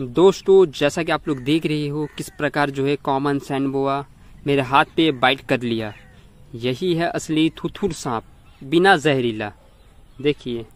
दोस्तों जैसा कि आप लोग देख रहे हो किस प्रकार जो है कॉमन सैंडबोआ मेरे हाथ पे बाइट कर लिया यही है असली थुथुर सांप बिना जहरीला देखिए